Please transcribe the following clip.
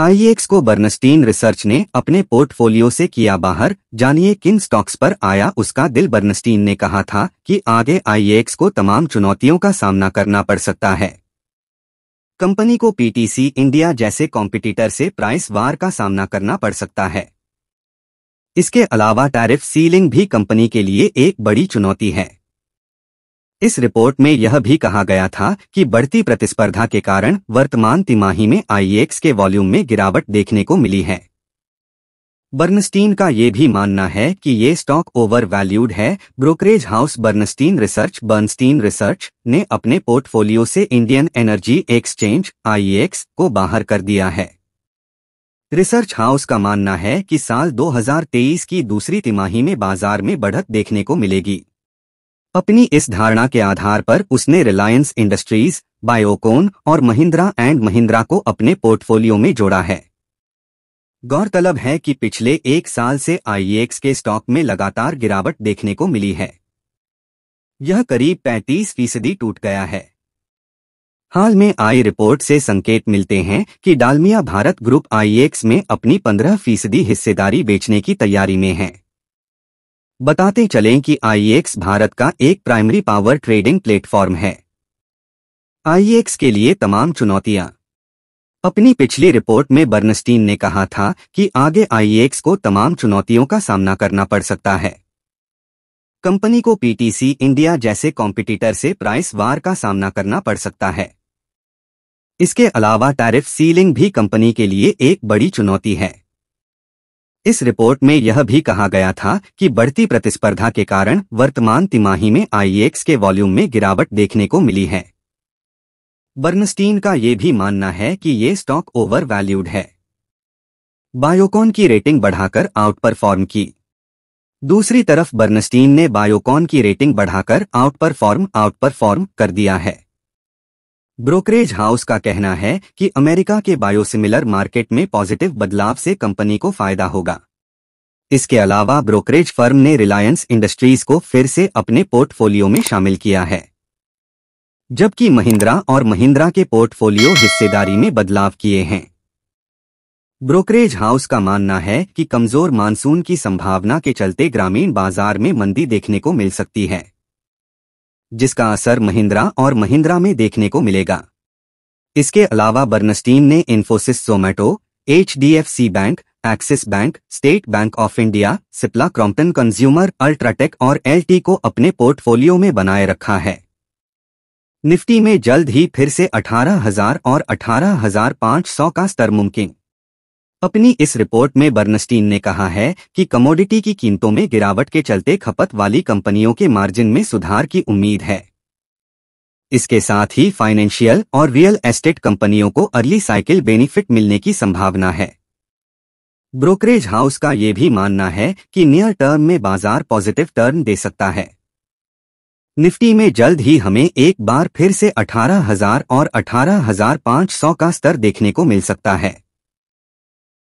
आईएक्स को Bernstein research ने अपने पोर्टफोलियो से किया बाहर जानिए किन स्टॉक्स पर आया उसका दिल बर्नस्टीन ने कहा था कि आगे आईएक्स को तमाम चुनौतियों का सामना करना पड़ सकता है कंपनी को पीटीसी इंडिया जैसे कॉम्पिटिटर से प्राइस वार का सामना करना पड़ सकता है इसके अलावा टैरिफ सीलिंग भी कंपनी के लिए एक बड़ी चुनौती है इस रिपोर्ट में यह भी कहा गया था कि बढ़ती प्रतिस्पर्धा के कारण वर्तमान तिमाही में आईएक्स e के वॉल्यूम में गिरावट देखने को मिली है बर्नस्टीन का ये भी मानना है कि ये स्टॉक ओवर वैल्यूड है brokerage house Bernstein research Bernstein research ने अपने पोर्टफोलियो से Indian Energy Exchange IEX e को बाहर कर दिया है रिसर्च हाउस का मानना है कि साल 2023 की दूसरी तिमाही में बाजार में बढ़त देखने को मिलेगी अपनी इस धारणा के आधार पर उसने रिलायंस इंडस्ट्रीज बायोकोन और महिंद्रा एंड महिंद्रा को अपने पोर्टफोलियो में जोड़ा है गौरतलब है कि पिछले एक साल से आईएक्स e के स्टॉक में लगातार गिरावट देखने को मिली है यह करीब 35 फीसदी टूट गया है हाल में आई रिपोर्ट से संकेत मिलते हैं कि Dalmia Bharat group IEX e में अपनी 15 फीसदी हिस्सेदारी बेचने की तैयारी में है बताते चलें कि आईएक्स भारत का एक प्राइमरी पावर ट्रेडिंग प्लेटफॉर्म है आईएक्स के लिए तमाम चुनौतियां अपनी पिछली रिपोर्ट में बर्नस्टीन ने कहा था कि आगे आईएक्स को तमाम चुनौतियों का सामना करना पड़ सकता है कंपनी को पीटीसी इंडिया जैसे कॉम्पिटिटर से प्राइस वार का सामना करना पड़ सकता है इसके अलावा टैरिफ सीलिंग भी कंपनी के लिए एक बड़ी चुनौती है इस रिपोर्ट में यह भी कहा गया था कि बढ़ती प्रतिस्पर्धा के कारण वर्तमान तिमाही में आईएक्स के वॉल्यूम में गिरावट देखने को मिली है बर्नस्टीन का ये भी मानना है कि ये स्टॉक ओवर वैल्यूड है बायोकॉन की रेटिंग बढ़ाकर आउट परफॉर्म की दूसरी तरफ बर्नस्टीन ने बायोकॉन की रेटिंग बढ़ाकर आउट परफॉर्म आउट परफॉर्म कर दिया है ब्रोकरेज हाउस का कहना है कि अमेरिका के बायोसिमिलर मार्केट में पॉजिटिव बदलाव से कंपनी को फायदा होगा इसके अलावा ब्रोकरेज फर्म ने रिलायंस इंडस्ट्रीज को फिर से अपने पोर्टफोलियो में शामिल किया है जबकि महिंद्रा और महिंद्रा के पोर्टफोलियो हिस्सेदारी में बदलाव किए हैं ब्रोकरेज हाउस का मानना है कि कमजोर मानसून की संभावना के चलते ग्रामीण बाजार में मंदी देखने को मिल सकती है जिसका असर महिंद्रा और महिंद्रा में देखने को मिलेगा इसके अलावा बर्नस्टीन ने Infosys Zomato HDFC bank Axis bank State Bank of India Cipla Crompton consumer UltraTech और एलटी को अपने पोर्टफोलियो में बनाए रखा है निफ्टी में जल्द ही फिर से अठारह हजार और अठारह हजार सौ का स्तर मुमकिन अपनी इस रिपोर्ट में बर्नस्टीन ने कहा है कि कमोडिटी की कीमतों में गिरावट के चलते खपत वाली कंपनियों के मार्जिन में सुधार की उम्मीद है इसके साथ ही फाइनेंशियल और रियल एस्टेट कंपनियों को अर्ली साइकिल बेनिफिट मिलने की संभावना है ब्रोकरेज हाउस का यह भी मानना है कि नियर टर्म में बाजार पॉजिटिव टर्न दे सकता है निफ्टी में जल्द ही हमें एक बार फिर से 18,000 और 18,500 का स्तर देखने को मिल सकता है